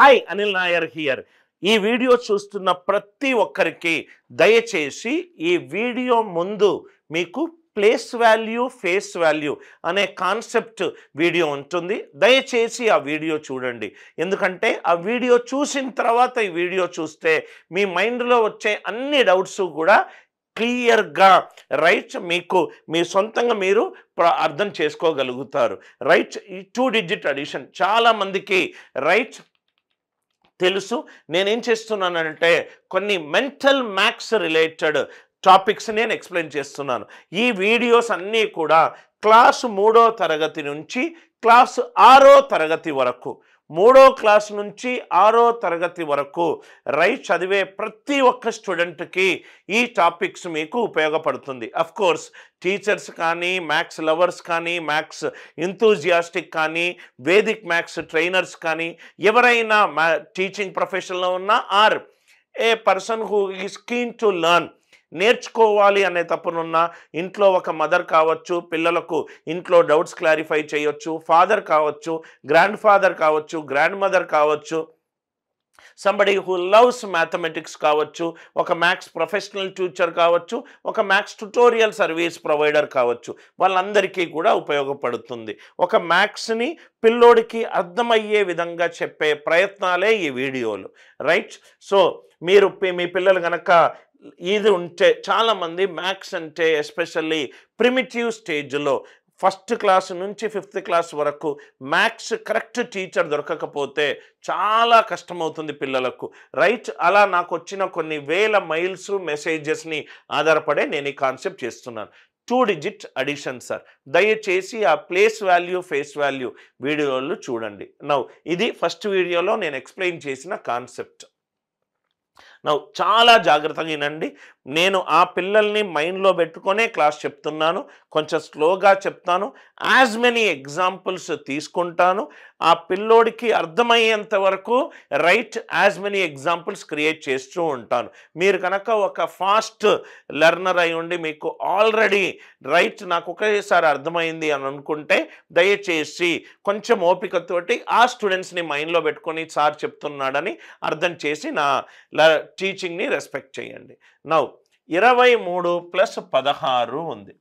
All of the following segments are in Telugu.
హాయ్ అనిల్ నాయర్ హియర్ ఈ వీడియో చూస్తున్న ప్రతి ఒక్కరికి దయచేసి ఈ వీడియో ముందు మీకు ప్లేస్ వాల్యూ ఫేస్ వాల్యూ అనే కాన్సెప్ట్ వీడియో ఉంటుంది దయచేసి ఆ వీడియో చూడండి ఎందుకంటే ఆ వీడియో చూసిన తర్వాత ఈ వీడియో చూస్తే మీ మైండ్లో వచ్చే అన్ని డౌట్స్ కూడా క్లియర్గా రైట్ మీకు మీ సొంతంగా మీరు అర్థం చేసుకోగలుగుతారు రైట్ టూ డిజిట్ అడిషన్ చాలామందికి రైట్ తెలుసు నేనేం చేస్తున్నానంటే కొన్ని మెంటల్ మ్యాథ్స్ రిలేటెడ్ టాపిక్స్ నేను ఎక్స్ప్లెయిన్ చేస్తున్నాను ఈ వీడియోస్ అన్నీ కూడా క్లాసు మూడో తరగతి నుంచి క్లాసు ఆరో తరగతి వరకు మూడో క్లాస్ నుంచి ఆరో తరగతి వరకు రై చదివే ప్రతి ఒక్క స్టూడెంట్కి ఈ టాపిక్స్ మీకు ఉపయోగపడుతుంది అఫ్ కోర్స్ టీచర్స్ కానీ మ్యాథ్స్ లవర్స్ కానీ మ్యాథ్స్ ఇంతూజియాస్టిక్ కానీ వేదిక్ మ్యాథ్స్ ట్రైనర్స్ కానీ ఎవరైనా టీచింగ్ ప్రొఫెషన్లో ఉన్నా or a person who is keen to learn నేర్చుకోవాలి అనే తప్పునున్న ఇంట్లో ఒక మదర్ కావచ్చు పిల్లలకు ఇంట్లో డౌట్స్ క్లారిఫై చేయొచ్చు ఫాదర్ కావచ్చు గ్రాండ్ ఫాదర్ కావచ్చు గ్రాండ్ మదర్ కావచ్చు సంబడి హూ లవ్స్ మ్యాథమెటిక్స్ కావచ్చు ఒక మ్యాథ్స్ ప్రొఫెషనల్ ట్యూచర్ కావచ్చు ఒక మ్యాథ్స్ ట్యుటోరియల్ సర్వీస్ ప్రొవైడర్ కావచ్చు వాళ్ళందరికీ కూడా ఉపయోగపడుతుంది ఒక మ్యాథ్స్ని పిల్లోడికి అర్థమయ్యే విధంగా చెప్పే ప్రయత్నాలే ఈ వీడియోలు రైట్ సో మీరు మీ పిల్లలు కనుక ఇది ఉంటే చాలామంది మ్యాథ్స్ అంటే ఎస్పెషల్లీ ప్రిమిటివ్ స్టేజ్లో ఫస్ట్ క్లాస్ నుంచి ఫిఫ్త్ క్లాస్ వరకు మ్యాథ్స్ కరెక్ట్ టీచర్ దొరకకపోతే చాలా కష్టమవుతుంది పిల్లలకు రైట్ అలా నాకు వచ్చిన కొన్ని వేల మైల్స్ మెసేజెస్ని ఆధారపడే నేను ఈ కాన్సెప్ట్ చేస్తున్నాను టూ డిజిట్ అడిషన్ సార్ దయచేసి ఆ ప్లేస్ వాల్యూ ఫేస్ వాల్యూ వీడియోలు చూడండి నౌ ఇది ఫస్ట్ వీడియోలో నేను ఎక్స్ప్లెయిన్ చేసిన కాన్సెప్ట్ చాలా జాగ్రత్తగా వినండి నేను ఆ పిల్లల్ని మైండ్లో పెట్టుకునే క్లాస్ చెప్తున్నాను కొంచెం స్లోగా చెప్తాను యాజ్ మెనీ ఎగ్జాంపుల్స్ తీసుకుంటాను ఆ పిల్లోడికి అర్థమయ్యేంత వరకు right as many examples create చేస్తూ ఉంటాను మీరు కనుక ఒక ఫాస్ట్ లెర్నర్ అయి ఉండి మీకు ఆల్రెడీ రైట్ నాకు ఒకేసారి అర్థమైంది అని అనుకుంటే దయచేసి కొంచెం ఓపికతోటి ఆ స్టూడెంట్స్ని మైండ్లో పెట్టుకొని సార్ చెప్తున్నాడని అర్థం చేసి నా టీచింగ్ని రెస్పెక్ట్ చేయండి నౌ ఇరవై మూడు ప్లస్ పదహారు ఉంది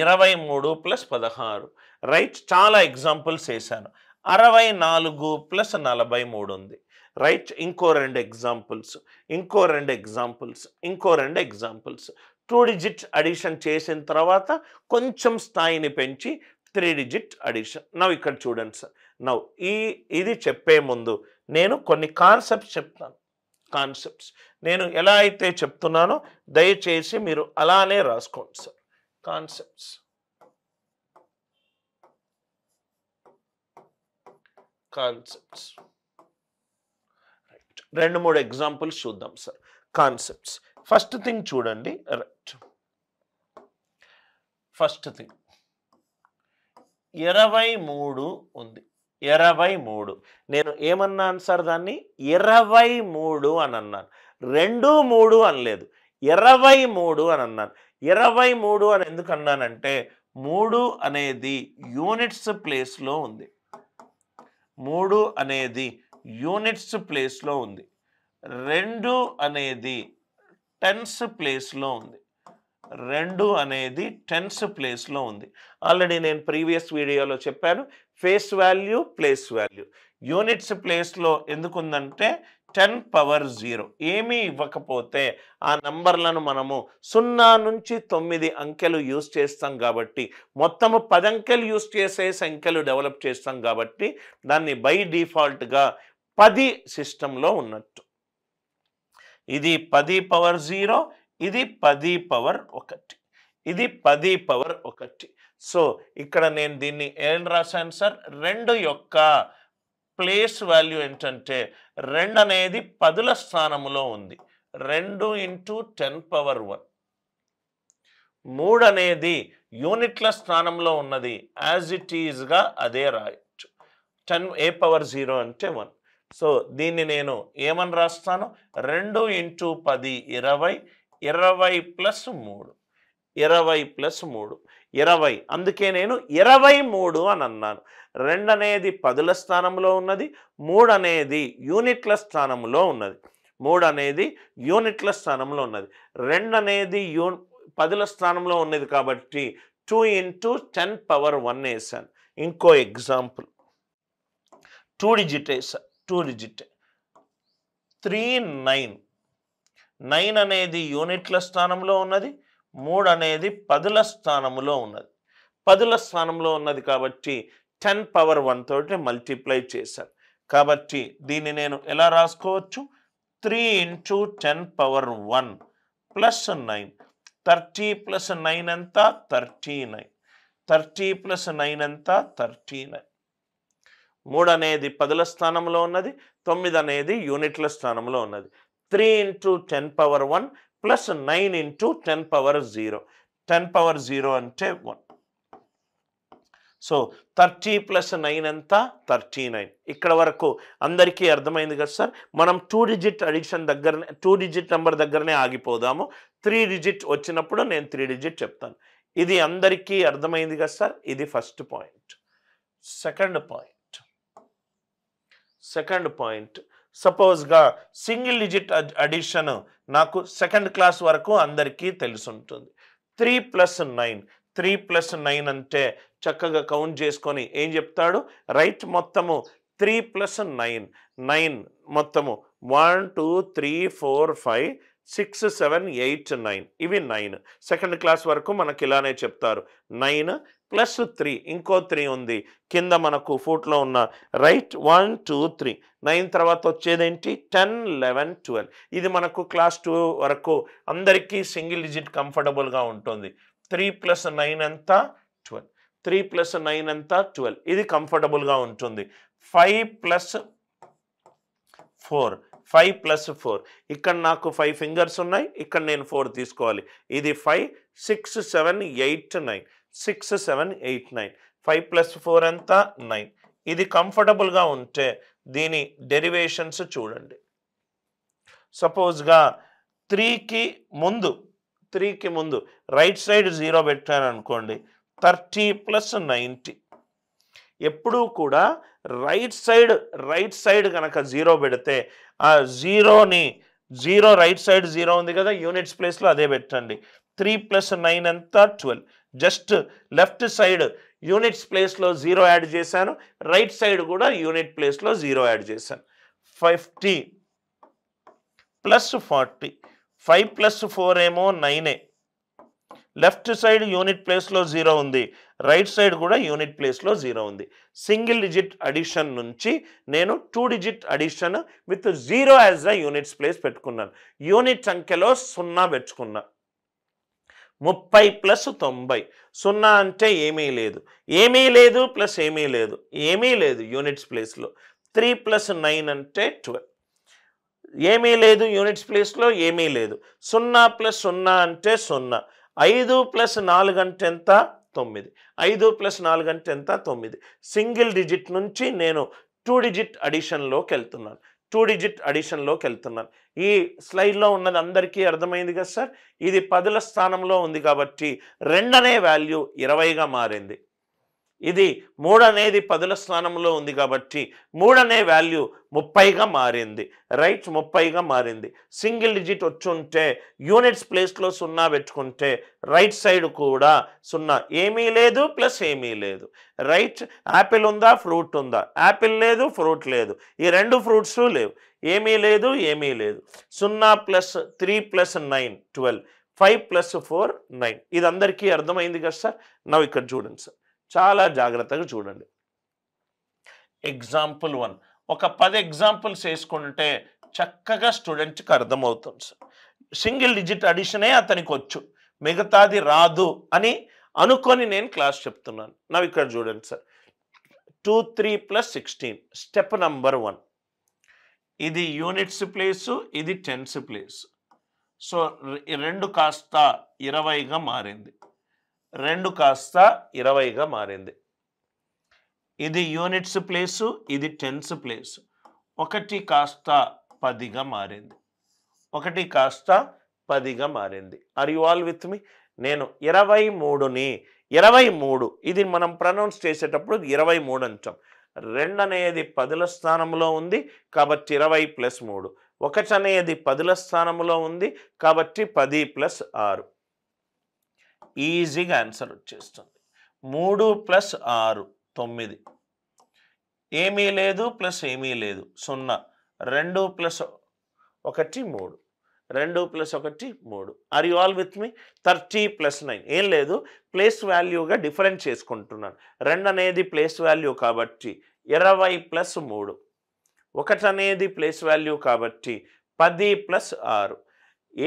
ఇరవై మూడు ప్లస్ పదహారు రైట్ చాలా ఎగ్జాంపుల్స్ వేశాను అరవై నాలుగు ప్లస్ నలభై మూడు ఉంది రైట్ ఇంకో రెండు ఎగ్జాంపుల్స్ ఇంకో రెండు ఎగ్జాంపుల్స్ ఇంకో రెండు ఎగ్జాంపుల్స్ టూ డిజిట్ అడిషన్ చేసిన తర్వాత కొంచెం స్థాయిని పెంచి త్రీ డిజిట్ అడిషన్ నవ్వు ఇక్కడ చూడండి సార్ నవ్వు ఈ ఇది చెప్పే ముందు నేను కొన్ని కాన్సెప్ట్స్ చెప్తాను కాన్సెప్ట్స్ నేను ఎలా అయితే చెప్తున్నానో దయచేసి మీరు అలానే రాసుకోండి సార్ కాన్సెప్ట్స్ కాన్సెప్ట్స్ రైట్ రెండు మూడు ఎగ్జాంపుల్స్ చూద్దాం సార్ కాన్సెప్ట్స్ ఫస్ట్ థింగ్ చూడండి రైట్ ఫస్ట్ థింగ్ ఇరవై మూడు ఉంది ఇరవై మూడు నేను ఏమన్నాను సార్ దాన్ని ఇరవై మూడు అని అన్నాను రెండు మూడు అనలేదు ఇరవై మూడు అని అన్నాను ఇరవై మూడు అని ఎందుకు అన్నానంటే మూడు అనేది యూనిట్స్ ప్లేస్లో ఉంది మూడు అనేది యూనిట్స్ ప్లేస్లో ఉంది రెండు అనేది టెన్స్ ప్లేస్లో ఉంది రెండు అనేది టెన్స్ ప్లేస్లో ఉంది ఆల్రెడీ నేను ప్రీవియస్ వీడియోలో చెప్పాను face value place value units ప్లేస్లో ఎందుకుందంటే టెన్ పవర్ జీరో ఏమీ ఇవ్వకపోతే ఆ నంబర్లను మనము సున్నా నుంచి తొమ్మిది అంకెలు యూజ్ చేస్తాం కాబట్టి మొత్తము పది అంకెలు యూజ్ చేసే సంఖ్యలు డెవలప్ చేస్తాం కాబట్టి దాన్ని బై డిఫాల్ట్గా పది సిస్టంలో ఉన్నట్టు ఇది పది పవర్ జీరో ఇది పది పవర్ ఒకటి ఇది పది పవర్ ఒకటి సో ఇక్కడ నేను దీన్ని ఏం రాశాను సార్ రెండు యొక్క ప్లేస్ వాల్యూ ఏంటంటే రెండు అనేది పదుల స్థానంలో ఉంది రెండు ఇంటూ టెన్ పవర్ వన్ మూడు అనేది యూనిట్ల స్థానంలో ఉన్నది యాజ్ ఇట్ ఈజ్గా అదే రాయచ్చు టెన్ ఏ పవర్ జీరో అంటే వన్ సో దీన్ని నేను ఏమని రాస్తాను రెండు ఇంటూ పది ఇరవై ఇరవై ప్లస్ మూడు ఇరవై ప్లస్ మూడు ఇరవై అందుకే నేను ఇరవై మూడు అని అన్నాను రెండు అనేది పదుల స్థానంలో ఉన్నది మూడు అనేది యూనిట్ల స్థానంలో ఉన్నది మూడు అనేది యూనిట్ల స్థానంలో ఉన్నది రెండు అనేది యూ పదుల స్థానంలో ఉన్నది కాబట్టి two into ten power one వేసాను ఇంకో ఎగ్జాంపుల్ టూ డిజిట్ వేసా two digit three nine nine అనేది యూనిట్ల స్థానంలో ఉన్నది మూడు అనేది పదుల స్థానంలో ఉన్నది పదుల స్థానంలో ఉన్నది కాబట్టి టెన్ పవర్ వన్ తోటి మల్టిప్లై చేశాను కాబట్టి దీన్ని నేను ఎలా రాసుకోవచ్చు three into ten power one plus nine thirty plus nine ఎంత thirty nine thirty plus nine ఎంత థర్టీ నైన్ మూడు అనేది పదుల స్థానంలో ఉన్నది తొమ్మిది అనేది యూనిట్ల స్థానంలో ఉన్నది three into ten power one plus nine into ten power zero ten power zero అంటే one so thirty plus nine ఎంత థర్టీ నైన్ ఇక్కడ వరకు అందరికీ అర్థమైంది కదా సార్ మనం టూ డిజిట్ అడిక్షన్ దగ్గరనే టూ డిజిట్ నెంబర్ దగ్గరనే ఆగిపోదాము త్రీ డిజిట్ వచ్చినప్పుడు నేను త్రీ డిజిట్ చెప్తాను ఇది అందరికీ అర్థమైంది కదా సార్ ఇది first point second point second point సపోజ్గా సింగిల్ డిజిట్ అడిషన్ నాకు సెకండ్ క్లాస్ వరకు అందరికీ తెలుసుంటుంది three plus nine three plus nine అంటే చక్కగా కౌంట్ చేసుకొని ఏం చెప్తాడు రైట్ మొత్తము త్రీ ప్లస్ నైన్ నైన్ మొత్తము one two three four five six seven eight nine ఇవి నైన్ సెకండ్ క్లాస్ వరకు మనకి ఇలానే చెప్తారు నైన్ ప్లస్ త్రీ ఇంకో త్రీ ఉంది కింద మనకు ఫుట్లో ఉన్న right one two three nine తర్వాత వచ్చేదేంటి టెన్ లెవెన్ ట్వెల్వ్ ఇది మనకు క్లాస్ టూ వరకు అందరికీ సింగిల్ డిజిట్ కంఫర్టబుల్గా ఉంటుంది త్రీ ప్లస్ నైన్ అంతా ట్వెల్వ్ త్రీ ప్లస్ నైన్ అంతా ట్వెల్వ్ ఇది కంఫర్టబుల్గా ఉంటుంది five plus four five plus four ఇక్కడ నాకు ఫైవ్ ఫింగర్స్ ఉన్నాయి ఇక్కడ నేను ఫోర్ తీసుకోవాలి ఇది five six seven eight nine six seven eight nine five plus four ఎంత నైన్ ఇది కంఫర్టబుల్గా ఉంటే దీని డెరివేషన్స్ చూడండి సపోజ్గా త్రీకి ముందు త్రీకి ముందు రైట్ సైడ్ జీరో పెట్టాను అనుకోండి థర్టీ ప్లస్ నైంటీ ఎప్పుడూ కూడా రైట్ సైడ్ రైట్ సైడ్ కనుక జీరో పెడితే ఆ జీరోని జీరో రైట్ సైడ్ జీరో ఉంది కదా యూనిట్స్ ప్లేస్లో అదే పెట్టండి త్రీ ప్లస్ నైన్ ఎంత twelve just left side units ప్లేస్లో జీరో యాడ్ చేశాను రైట్ సైడ్ కూడా యూనిట్ ప్లేస్లో జీరో యాడ్ చేశాను fifty plus forty five plus four ఏమో నైనే లెఫ్ట్ సైడ్ యూనిట్ ప్లేస్లో జీరో ఉంది రైట్ సైడ్ కూడా యూనిట్ ప్లేస్లో జీరో ఉంది సింగిల్ డిజిట్ అడిషన్ నుంచి నేను two digit addition with zero as the units place పెట్టుకున్నాను యూనిట్ సంఖ్యలో సున్నా పెట్టుకున్నాను ముప్పై ప్లస్ తొంభై సున్నా అంటే ఏమీ లేదు ఏమీ లేదు ప్లస్ ఏమీ లేదు ఏమీ లేదు యూనిట్స్ ప్లేస్లో త్రీ ప్లస్ నైన్ అంటే ట్వెల్వ్ ఏమీ లేదు యూనిట్స్ ప్లేస్లో ఏమీ లేదు సున్నా ప్లస్ సున్నా అంటే సున్నా ఐదు ప్లస్ నాలుగు అంటే ఎంత తొమ్మిది ఐదు ప్లస్ నాలుగు అంటే ఎంత తొమ్మిది సింగిల్ డిజిట్ నుంచి నేను టూ డిజిట్ అడిషన్లోకి వెళ్తున్నాను టూ డిజిట్ అడిషన్లోకి వెళ్తున్నారు ఈ స్లైడ్లో ఉన్నది అందరికీ అర్థమైంది కదా సార్ ఇది పదుల స్థానంలో ఉంది కాబట్టి రెండనే వాల్యూ ఇరవైగా మారింది ఇది మూడనేది అనేది పదుల స్థానంలో ఉంది కాబట్టి మూడనే వాల్యూ ముప్పైగా మారింది రైట్ ముప్పైగా మారింది సింగిల్ డిజిట్ వచ్చుంటే యూనిట్స్ ప్లేస్లో సున్నా పెట్టుకుంటే రైట్ సైడ్ కూడా సున్నా ఏమీ లేదు ప్లస్ ఏమీ లేదు రైట్ యాపిల్ ఉందా ఫ్రూట్ ఉందా యాపిల్ లేదు ఫ్రూట్ లేదు ఈ రెండు ఫ్రూట్స్ లేవు ఏమీ లేదు ఏమీ లేదు సున్నా plus three plus nine twelve five plus four nine ఇది అందరికీ అర్థమైంది కదా సార్ నవ్వు ఇక్కడ చూడండి సార్ చాలా జాగ్రత్తగా చూడండి ఎగ్జాంపుల్ వన్ ఒక పది ఎగ్జాంపుల్స్ వేసుకుంటే చక్కగా స్టూడెంట్కి అర్థమవుతుంది సార్ సింగిల్ డిజిట్ అడిషనే అతనికి వచ్చు మిగతాది రాదు అని అనుకొని నేను క్లాస్ చెప్తున్నాను నాకు ఇక్కడ చూడండి sir two three plus sixteen step number one ఇది యూనిట్స్ ప్లేసు ఇది టెన్స్ ప్లేస్ సో రెండు కాస్త ఇరవైగా మారింది రెండు కాస్త ఇరవైగా మారింది ఇది యూనిట్స్ ప్లేసు ఇది టెన్స్ ప్లేసు ఒకటి కాస్త పదిగా మారింది ఒకటి కాస్త పదిగా మారింది are you all with me నేను ఇరవై మూడుని ఇరవై మూడు ఇది మనం ప్రనౌన్స్ చేసేటప్పుడు ఇరవై మూడు అంటాం రెండు అనేది పదుల స్థానంలో ఉంది కాబట్టి ఇరవై ప్లస్ మూడు ఒకటి అనేది పదుల స్థానంలో ఉంది కాబట్టి పది ప్లస్ ఆరు ఈజీగా ఆన్సర్ వచ్చేస్తుంది మూడు ప్లస్ ఆరు తొమ్మిది ఏమీ లేదు ప్లస్ ఏమీ లేదు సున్నా రెండు ప్లస్ ఒకటి మూడు రెండు ప్లస్ ఒకటి మూడు are you all with me thirty plus nine ఏం లేదు ప్లేస్ వాల్యూగా డిఫరెంట్ చేసుకుంటున్నాను రెండు అనేది ప్లేస్ వాల్యూ కాబట్టి ఇరవై ప్లస్ మూడు ఒకటి అనేది ప్లేస్ వాల్యూ కాబట్టి పది ప్లస్ ఆరు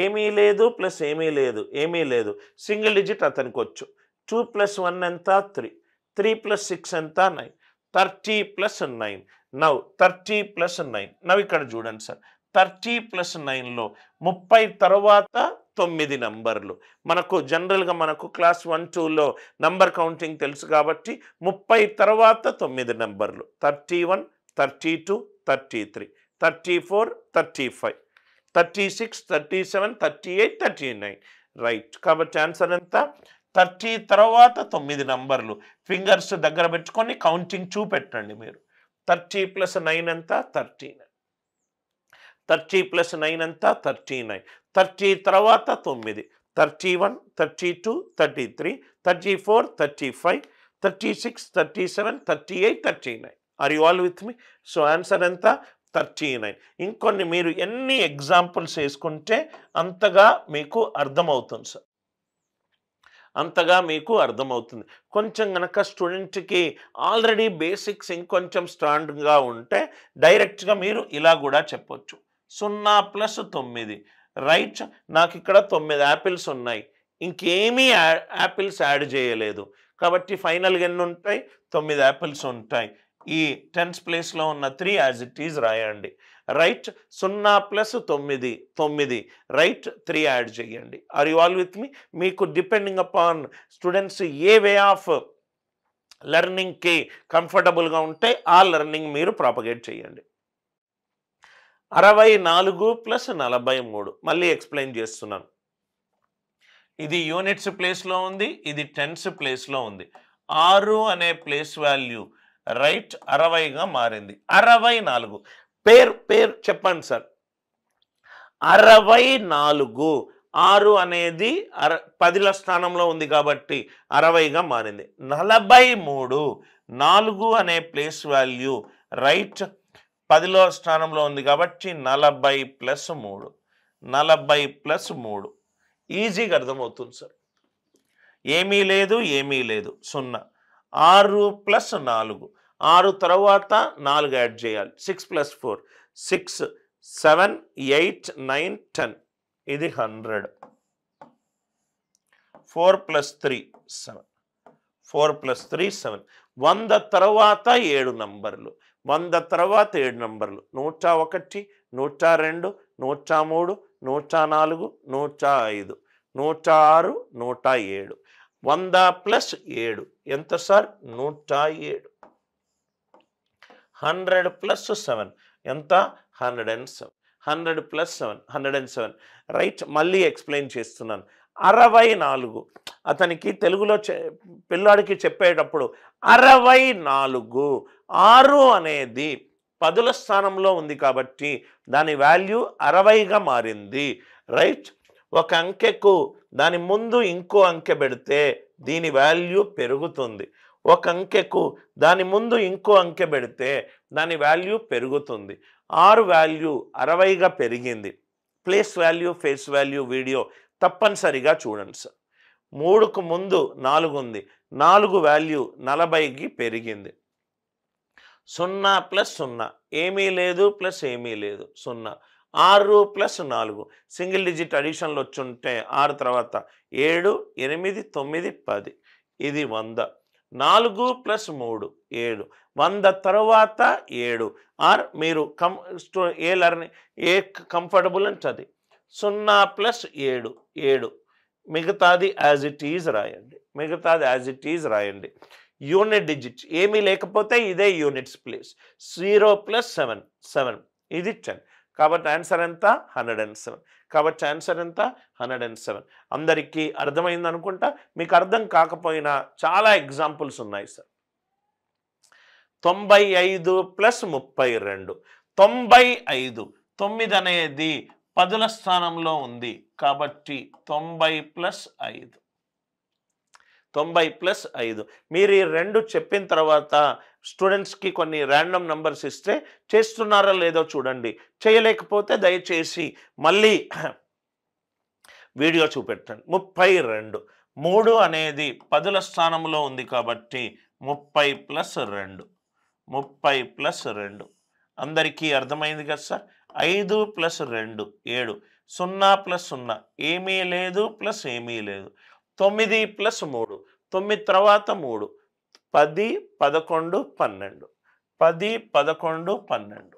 ఏమీ లేదు ప్లస్ ఏమీ లేదు ఏమీ లేదు సింగిల్ డిజిట్ అతనికి వచ్చు టూ ప్లస్ వన్ ఎంత త్రీ త్రీ ప్లస్ సిక్స్ ఎంత nine thirty plus nine now thirty plus nine now ఇక్కడ చూడండి సార్ థర్టీ ప్లస్ నైన్లో ముప్పై తర్వాత తొమ్మిది నంబర్లు మనకు జనరల్గా మనకు క్లాస్ వన్ టూలో నంబర్ కౌంటింగ్ తెలుసు కాబట్టి ముప్పై తర్వాత తొమ్మిది నంబర్లు thirty one thirty two thirty three thirty four thirty five thirty six thirty seven thirty eight thirty nine right కాబట్టి ఆన్సర్ ఎంత థర్టీ తర్వాత తొమ్మిది నంబర్లు ఫింగర్స్ దగ్గర పెట్టుకొని కౌంటింగ్ చూపెట్టండి మీరు థర్టీ ప్లస్ నైన్ ఎంత thirty nine thirty plus nine ఎంత థర్టీ నైన్ థర్టీ తర్వాత తొమ్మిది thirty one thirty two thirty three thirty four thirty five thirty six thirty seven thirty eight thirty nine are you all with me so answer ఎంత థర్టీ నైన్ ఇంకొన్ని మీరు ఎన్ని ఎగ్జాంపుల్స్ వేసుకుంటే అంతగా మీకు అర్థమవుతుంది సార్ అంతగా మీకు అర్థమవుతుంది కొంచెం గనక స్టూడెంట్కి ఆల్రెడీ బేసిక్స్ ఇంకొంచెం స్ట్రాంగ్గా ఉంటే డైరెక్ట్గా మీరు ఇలా కూడా చెప్పొచ్చు సున్నా ప్లస్ తొమ్మిది రైట్ నాకు ఇక్కడ తొమ్మిది యాపిల్స్ ఉన్నాయి ఇంకేమీ యాపిల్స్ యాడ్ చేయలేదు కాబట్టి ఫైనల్గా ఎన్ని ఉంటాయి తొమ్మిది యాపిల్స్ ఉంటాయి ఈ టెన్స్ ప్లేస్లో ఉన్న త్రీ యాజ్ ఇట్ ఈజ్ రాయండి రైట్ సున్నా ప్లస్ తొమ్మిది తొమ్మిది రైట్ త్రీ యాడ్ చేయండి are you all with me మీకు depending upon students a way of లెర్నింగ్కి కంఫర్టబుల్గా ఉంటే ఆ లెర్నింగ్ మీరు ప్రాపగేట్ చేయండి అరవై నాలుగు ప్లస్ నలభై మూడు మళ్ళీ ఎక్స్ప్లెయిన్ చేస్తున్నాను ఇది యూనిట్స్ ప్లేస్లో ఉంది ఇది టెన్స్ ప్లేస్లో ఉంది ఆరు అనే ప్లేస్ వాల్యూ రైట్ అరవైగా మారింది అరవై నాలుగు పేరు పేరు చెప్పండి సార్ అరవై నాలుగు ఆరు అనేది అర పదిల స్థానంలో ఉంది కాబట్టి అరవైగా మారింది నలభై మూడు నాలుగు అనే ప్లేస్ వాల్యూ రైట్ పదిలో స్థానంలో ఉంది కాబట్టి నలభై ప్లస్ మూడు నలభై ప్లస్ మూడు ఈజీగా అర్థమవుతుంది సార్ ఏమీ లేదు ఏమీ లేదు సున్నా ఆరు ప్లస్ నాలుగు ఆరు తర్వాత నాలుగు యాడ్ చేయాలి six plus four six seven eight nine ten ఇది hundred four plus three seven four plus three seven వంద తర్వాత ఏడు నంబర్లు వంద తర్వాత ఏడు నంబర్లు నూట ఒకటి నూట రెండు నూట మూడు నూట నాలుగు నూట ఐదు నూట ఆరు నూట ఏడు వంద ప్లస్ ఏడు ఎంత సార్ నూట ఏడు హండ్రెడ్ ప్లస్ సెవెన్ ఎంత hundred and seven hundred plus seven hundred and seven right మళ్ళీ ఎక్స్ప్లెయిన్ చేస్తున్నాను అరవై నాలుగు అతనికి తెలుగులో చె పిల్లాడికి చెప్పేటప్పుడు అరవై నాలుగు ఆరు అనేది పదుల స్థానంలో ఉంది కాబట్టి దాని వాల్యూ అరవైగా మారింది రైట్ ఒక అంకెకు దాని ముందు ఇంకో అంకె పెడితే దీని వాల్యూ పెరుగుతుంది ఒక అంకెకు దాని ముందు ఇంకో అంకె పెడితే దాని వాల్యూ పెరుగుతుంది ఆరు వాల్యూ అరవైగా పెరిగింది place value face value video తప్పనిసరిగా చూడండి సార్ మూడుకు ముందు నాలుగు ఉంది నాలుగు వాల్యూ నలభైకి పెరిగింది సున్నా ప్లస్ సున్నా ఏమీ లేదు ప్లస్ ఏమీ లేదు సున్నా ఆరు ప్లస్ నాలుగు సింగిల్ డిజిట్ అడిషన్లు వచ్చుంటే ఆరు తర్వాత ఏడు ఎనిమిది తొమ్మిది పది ఇది వంద నాలుగు ప్లస్ మూడు ఏడు వంద తరువాత ఏడు ఆర్ మీరు కం ఏ లర్నింగ్ ఏ కంఫర్టబుల్ అని చదివి సున్నా ప్లస్ ఏడు ఏడు మిగతాది యాజ్ ఇట్ ఈజ్ రాయండి మిగతాది యాజ్ ఇట్ ఈజ్ రాయండి యూనిట్ డిజిట్ ఏమీ లేకపోతే ఇదే units place zero plus seven seven ఇది టెన్ కాబట్టి ఆన్సర్ ఎంత హండ్రెడ్ అండ్ సెవెన్ కాబట్టి ఆన్సర్ ఎంత హండ్రెడ్ అండ్ సెవెన్ అందరికీ అర్థమైంది అనుకుంటా మీకు అర్థం కాకపోయినా చాలా ఎగ్జాంపుల్స్ ఉన్నాయి సార్ తొంభై ఐదు ప్లస్ ముప్పై రెండు తొంభై ఐదు తొమ్మిది అనేది పదుల స్థానంలో ఉంది కాబట్టి తొంభై ప్లస్ ఐదు తొంభై ప్లస్ ఐదు మీరు ఈ రెండు చెప్పిన తర్వాత స్టూడెంట్స్కి కొన్ని ర్యాండమ్ నెంబర్స్ ఇస్తే చేస్తున్నారా లేదో చూడండి చేయలేకపోతే దయచేసి మళ్ళీ వీడియో చూపెట్టండి ముప్పై రెండు మూడు అనేది పదుల స్థానంలో ఉంది కాబట్టి ముప్పై ప్లస్ రెండు ముప్పై ప్లస్ రెండు అందరికీ అర్థమైంది కదా సార్ ఐదు ప్లస్ రెండు ఏడు సున్నా ప్లస్ సున్నా ఏమీ లేదు ప్లస్ ఏమీ లేదు తొమ్మిది ప్లస్ మూడు తొమ్మిది తర్వాత మూడు పది పదకొండు పన్నెండు పది పదకొండు పన్నెండు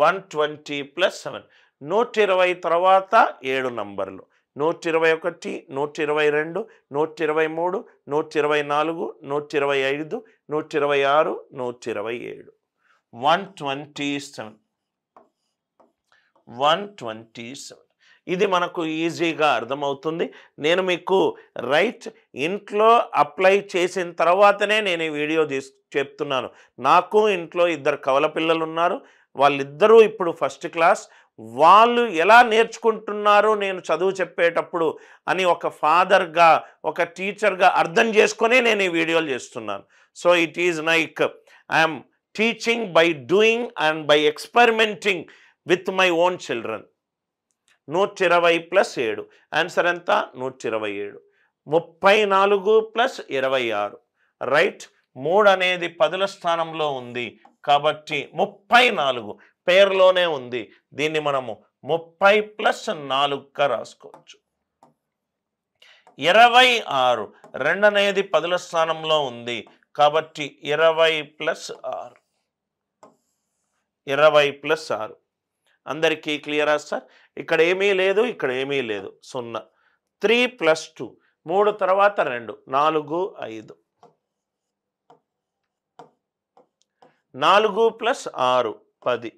వన్ ట్వంటీ ప్లస్ సెవెన్ నూట ఇరవై తర్వాత ఏడు నంబర్లు నూట ఇరవై ఒకటి నూట ఇరవై రెండు నూట ఇరవై మూడు నూట ఇరవై నాలుగు నూట ఇరవై ఐదు నూట ఇరవై ఆరు నూట ఇరవై ఏడు one twenty seven one twenty seven ఇది మనకు ఈజీగా అర్థమవుతుంది నేను మీకు రైట్ ఇంట్లో అప్లై చేసిన తర్వాతనే నేను ఈ వీడియో చెప్తున్నాను నాకు ఇంట్లో ఇద్దరు కవల పిల్లలు ఉన్నారు వాళ్ళిద్దరూ ఇప్పుడు ఫస్ట్ క్లాస్ వాళ్ళు ఎలా నేర్చుకుంటున్నారు నేను చదువు చెప్పేటప్పుడు అని ఒక ఫాదర్గా ఒక టీచర్గా అర్థం చేసుకునే నేను ఈ వీడియోలు చేస్తున్నాను so it is like I'm teaching by doing and by experimenting with my own children నూట ఇరవై ప్లస్ ఏడు ఆన్సర్ ఎంత నూట ఇరవై ఏడు ముప్పై నాలుగు ప్లస్ ఇరవై ఆరు రైట్ మూడు అనేది పదుల స్థానంలో ఉంది కాబట్టి ముప్పై నాలుగు పేరులోనే ఉంది దీన్ని మనము ముప్పై ప్లస్ నాలుగుగా రాసుకోవచ్చు ఇరవై ఆరు రెండు అనేది పదుల స్థానంలో ఉంది కాబట్టి ఇరవై ప్లస్ ఆరు ఇరవై ప్లస్ ఆరు అందరికీ క్లియరా సార్ ఇక్కడ ఏమీ లేదు ఇక్కడ ఏమీ లేదు సున్నా త్రీ ప్లస్ టూ మూడు తర్వాత రెండు నాలుగు ఐదు నాలుగు ప్లస్ ఆరు పది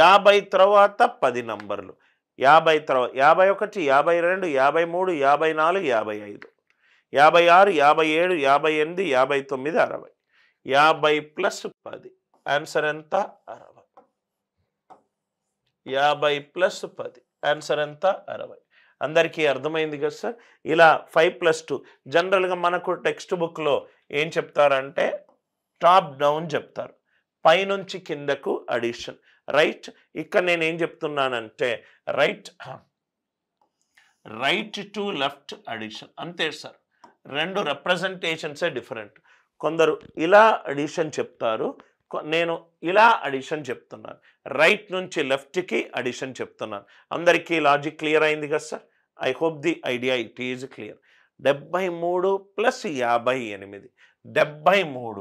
యాభై తర్వాత పది నంబర్లు యాభై తర్వాత యాభై ఒకటి యాభై రెండు యాభై మూడు యాభై నాలుగు యాభై ఐదు యాభై ఆరు యాభై ఏడు యాభై ఎనిమిది యాభై తొమ్మిది అరవై యాభై ప్లస్ పది ఆన్సర్ ఎంత అరవై యాభై ప్లస్ పది ఆన్సర్ ఎంత అరవై అందరికీ అర్థమైంది కదా సార్ ఇలా ఫైవ్ ప్లస్ టూ జనరల్గా మనకు టెక్స్ట్ బుక్లో ఏం చెప్తారంటే టాప్ డౌన్ చెప్తారు పైనుంచి కిందకు అడిషన్ రైట్ ఇక్కడ నేను ఏం చెప్తున్నానంటే right right to left addition అంతే సార్ రెండు రిప్రజెంటేషన్సే డిఫరెంట్ కొందరు ఇలా అడిషన్ చెప్తారు నేను ఇలా అడిషన్ చెప్తున్నాను రైట్ నుంచి లెఫ్ట్కి అడిషన్ చెప్తున్నాను అందరికీ లాజిక్ క్లియర్ అయింది కదా sir I hope the idea it is clear డెబ్బై మూడు ప్లస్ యాభై ఎనిమిది డెబ్బై మూడు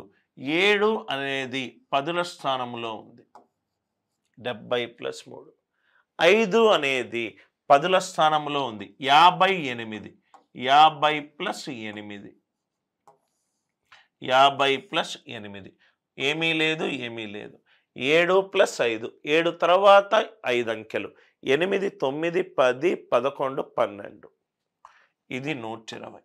ఏడు అనేది పదుల స్థానంలో ఉంది డెబ్బై ప్లస్ మూడు ఐదు అనేది పదుల స్థానంలో ఉంది యాభై ఎనిమిది యాభై ప్లస్ ఎనిమిది యాభై ప్లస్ ఎనిమిది ఏమీ లేదు ఏమీ లేదు ఏడు ప్లస్ ఐదు ఏడు తర్వాత ఐదు అంకెలు ఎనిమిది తొమ్మిది పది పదకొండు పన్నెండు ఇది నూట ఇరవై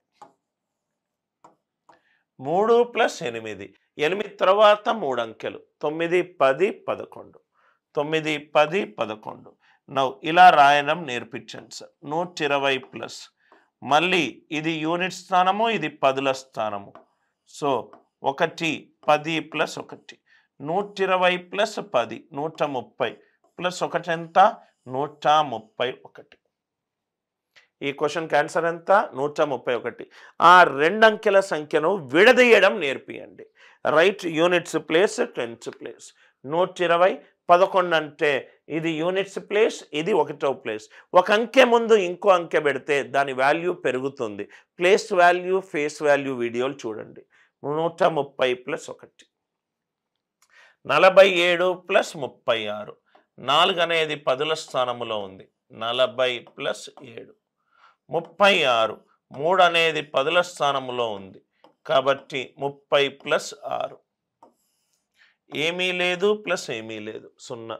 మూడు ప్లస్ ఎనిమిది ఎనిమిది తర్వాత మూడు అంకెలు తొమ్మిది పది పదకొండు తొమ్మిది పది పదకొండు నవ్ ఇలా రాయడం నేర్పించండి సార్ నూట ఇరవై ప్లస్ మళ్ళీ ఇది యూనిట్ స్థానము ఇది పదుల స్థానము సో ఒకటి పది ప్లస్ ఒకటి నూట ఇరవై ప్లస్ పది నూట ముప్పై ప్లస్ ఒకటి ఎంత నూట ముప్పై ఒకటి ఈ క్వశ్చన్కి ఆన్సర్ ఎంత నూట ముప్పై ఒకటి ఆ రెండు అంకెల సంఖ్యను విడదీయడం నేర్పియండి right units place tens place నూట ఇరవై పదకొండు అంటే ఇది యూనిట్స్ ప్లేస్ ఇది ఒకటో ప్లేస్ ఒక అంకె ముందు ఇంకో అంకె పెడితే దాని వాల్యూ పెరుగుతుంది ప్లేస్ వాల్యూ ఫేస్ వాల్యూ వీడియోలు చూడండి నూట ముప్పై ప్లస్ ఒకటి నలభై ఏడు ప్లస్ ముప్పై ఆరు నాలుగు అనేది పదుల స్థానంలో ఉంది నలభై ప్లస్ ఏడు ముప్పై ఆరు మూడు అనేది పదుల స్థానంలో ఉంది కాబట్టి ముప్పై ప్లస్ ఆరు ఏమీ లేదు ప్లస్ ఏమీ లేదు సున్నా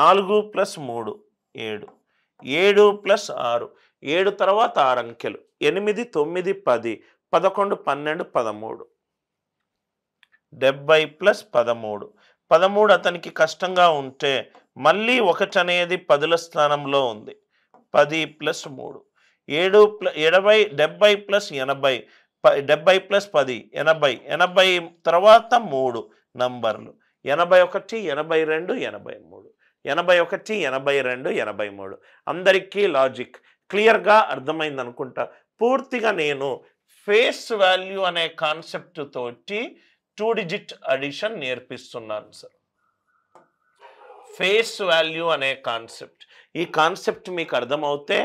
నాలుగు ప్లస్ మూడు ఏడు ఏడు ప్లస్ ఆరు ఏడు తర్వాత ఆరు అంకెలు ఎనిమిది తొమ్మిది పది పదకొండు పన్నెండు పదమూడు డెబ్బై ప్లస్ పదమూడు పదమూడు అతనికి కష్టంగా ఉంటే మళ్ళీ ఒకటి అనేది పదుల స్థానంలో ఉంది పది ప్లస్ మూడు ఏడు ప్ల ఎడబై డెబ్బై ప్లస్ ఎనభై ప డెబ్బై ప్లస్ పది ఎనభై ఎనభై తర్వాత మూడు నంబర్లు ఎనభై ఒకటి ఎనభై రెండు ఎనభై మూడు ఎనభై ఒకటి ఎనభై రెండు ఎనభై మూడు అందరికీ లాజిక్ క్లియర్గా అర్థమైంది అనుకుంటా పూర్తిగా నేను ఫేస్ వాల్యూ అనే కాన్సెప్ట్ తోటి టూ డిజిట్ అడిషన్ నేర్పిస్తున్నాను సార్ ఫేస్ వాల్యూ అనే కాన్సెప్ట్ ఈ కాన్సెప్ట్ మీకు అర్థమవుతే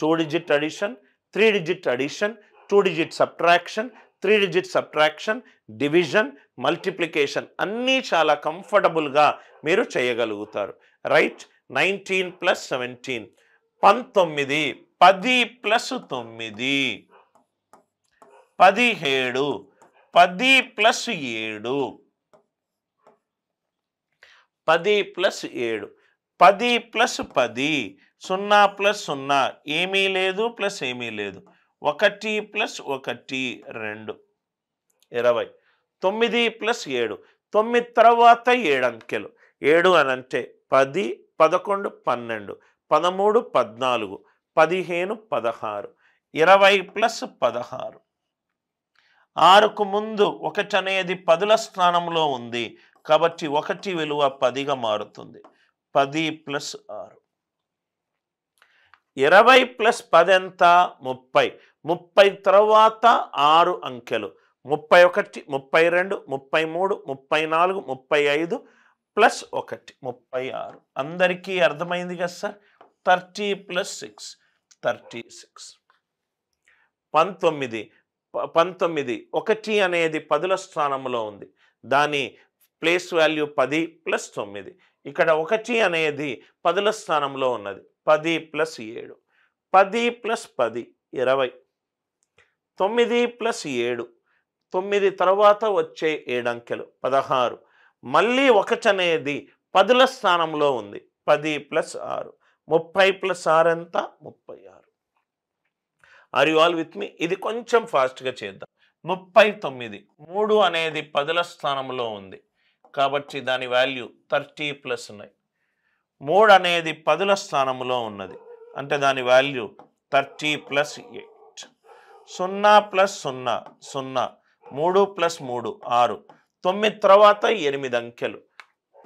two digit addition three digit addition two digit subtraction three digit subtraction division multiplication అన్నీ చాలా కంఫర్టబుల్గా మీరు చేయగలుగుతారు రైట్ నైన్టీన్ ప్లస్ సెవెంటీన్ పంతొమ్మిది పది ప్లస్ తొమ్మిది పదిహేడు పది ప్లస్ ఏడు పది ప్లస్ ఏడు పది ప్లస్ పది సున్నా ప్లస్ సున్నా ఏమీ లేదు ప్లస్ ఏమీ లేదు ఒకటి ప్లస్ ఒకటి రెండు ఇరవై తొమ్మిది ప్లస్ ఏడు తొమ్మిది తర్వాత ఏడు అంకెలు ఏడు అని అంటే పది పదకొండు పన్నెండు పదమూడు పద్నాలుగు పదిహేను పదహారు ఇరవై ప్లస్ పదహారు ఆరుకు ముందు ఒకటి అనేది పదుల స్థానంలో ఉంది కాబట్టి ఒకటి విలువ పదిగా మారుతుంది పది ప్లస్ ఆరు ఇరవై ప్లస్ పది ఎంత ముప్పై ముప్పై తర్వాత ఆరు అంకెలు ముప్పై ఒకటి ముప్పై రెండు ముప్పై మూడు ముప్పై నాలుగు ముప్పై ఐదు ప్లస్ ఒకటి ముప్పై ఆరు అందరికీ అర్థమైంది కదా sir thirty plus six thirty six పంతొమ్మిది పంతొమ్మిది ఒకటి అనేది పదుల స్థానంలో ఉంది దాని ప్లేస్ వాల్యూ పది ప్లస్ తొమ్మిది ఇక్కడ ఒకటి అనేది పదుల స్థానంలో ఉన్నది పది ప్లస్ ఏడు పది ప్లస్ పది ఇరవై తొమ్మిది ప్లస్ ఏడు తొమ్మిది తర్వాత వచ్చే ఏడంకెలు పదహారు మళ్ళీ ఒకటి అనేది పదుల స్థానంలో ఉంది పది ప్లస్ ఆరు ముప్పై ప్లస్ ఆరు ఎంత ముప్పై ఆరు are you all with me ఇది కొంచెం ఫాస్ట్గా చేద్దాం ముప్పై తొమ్మిది మూడు అనేది పదుల స్థానంలో ఉంది కాబట్టి దాని వాల్యూ థర్టీ ప్లస్ ఉన్నాయి మూడు అనేది పదుల స్థానంలో ఉన్నది అంటే దాని వాల్యూ థర్టీ ప్లస్ ఎయిట్ సున్నా ప్లస్ సున్నా సున్నా మూడు ప్లస్ మూడు ఆరు తొమ్మిది తర్వాత ఎనిమిది అంకెలు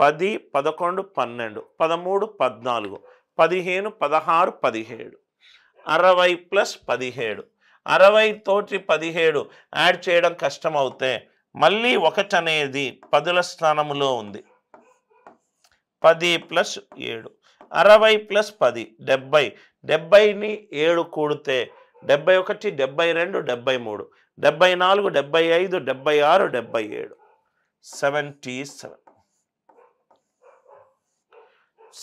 పది పదకొండు పన్నెండు పదమూడు పద్నాలుగు పదిహేను పదహారు పదిహేడు అరవై ప్లస్ పదిహేడు అరవై తోటి పదిహేడు యాడ్ చేయడం కష్టం అవుతే మళ్ళీ ఒకటి అనేది పదుల స్థానంలో ఉంది పది ప్లస్ ఏడు అరవై ప్లస్ పది డెబ్బై డెబ్బైని ఏడు కూడితే డెబ్బై ఒకటి డెబ్బై రెండు డెబ్బై మూడు డెబ్బై నాలుగు డెబ్బై ఐదు డెబ్బై ఆరు డెబ్బై ఏడు సెవెంటీ సెవెన్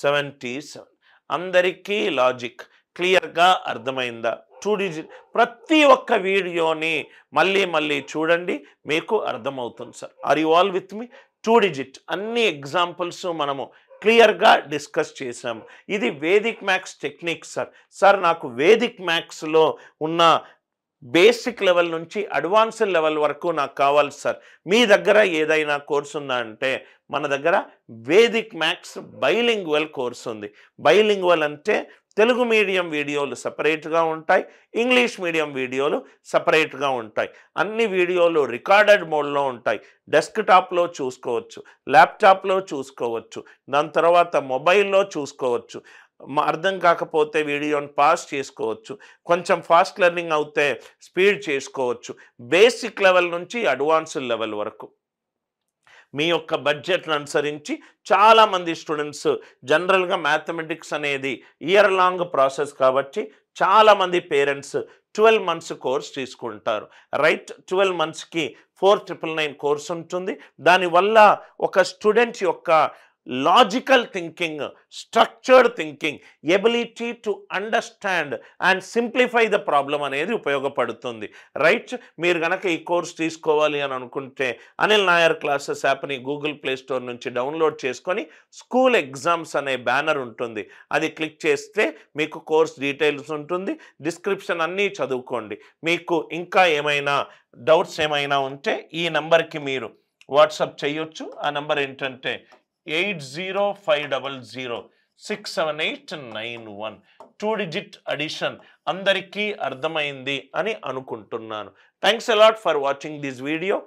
సెవెంటీ సెవెన్ అందరికీ లాజిక్ క్లియర్గా అర్థమైందా టూ డిజిట్ ప్రతి ఒక్క వీడియోని మళ్ళీ మళ్ళీ చూడండి మీకు అర్థమవుతుంది sir are you all with me two digit అన్ని ఎగ్జాంపుల్స్ మనము క్లియర్గా డిస్కస్ చేసాము ఇది Vedic maths technique sir sir నాకు వేదిక్ మ్యాథ్స్లో ఉన్న బేసిక్ లెవెల్ నుంచి అడ్వాన్స్ లెవెల్ వరకు నాకు కావాలి సార్ మీ దగ్గర ఏదైనా కోర్స్ ఉందా అంటే మన దగ్గర వేదిక్ మ్యాథ్స్ బైలింగ్వల్ కోర్స్ ఉంది బైలింగ్వల్ అంటే తెలుగు మీడియం వీడియోలు సపరేట్గా ఉంటాయి ఇంగ్లీష్ మీడియం వీడియోలు సపరేట్గా ఉంటాయి అన్ని వీడియోలు రికార్డెడ్ మోడ్లో ఉంటాయి డెస్క్టాప్లో చూసుకోవచ్చు ల్యాప్టాప్లో చూసుకోవచ్చు దాని తర్వాత మొబైల్లో చూసుకోవచ్చు అర్థం కాకపోతే వీడియోని పాస్ చేసుకోవచ్చు కొంచెం ఫాస్ట్ లెర్నింగ్ అవుతే స్పీడ్ చేసుకోవచ్చు బేసిక్ లెవెల్ నుంచి అడ్వాన్స్డ్ లెవెల్ వరకు మీ యొక్క బడ్జెట్ను అనుసరించి చాలామంది స్టూడెంట్స్ జనరల్గా మ్యాథమెటిక్స్ అనేది ఇయర్ లాంగ్ ప్రాసెస్ కాబట్టి చాలామంది పేరెంట్స్ ట్వెల్వ్ మంత్స్ కోర్స్ తీసుకుంటారు రైట్ ట్వెల్వ్ మంత్స్కి ఫోర్ ట్రిపుల్ నైన్ కోర్స్ ఉంటుంది దానివల్ల ఒక స్టూడెంట్ యొక్క logical thinking structured thinking ability to understand and simplify the problem అనేది ఉపయోగపడుతుంది రైట్ మీరు కనుక ఈ కోర్స్ తీసుకోవాలి అని అనుకుంటే అనిల్ నాయర్ క్లాసెస్ యాప్ని గూగుల్ ప్లే స్టోర్ నుంచి డౌన్లోడ్ చేసుకొని స్కూల్ ఎగ్జామ్స్ అనే బ్యానర్ ఉంటుంది అది క్లిక్ చేస్తే మీకు కోర్స్ డీటెయిల్స్ ఉంటుంది డిస్క్రిప్షన్ అన్నీ చదువుకోండి మీకు ఇంకా ఏమైనా డౌట్స్ ఏమైనా ఉంటే ఈ నెంబర్కి మీరు వాట్సాప్ చేయొచ్చు ఆ నెంబర్ ఏంటంటే eight zero five double zero six seven eight nine one two digit addition అందరికీ అర్థమైంది అని అనుకుంటున్నాను thanks a lot for watching this video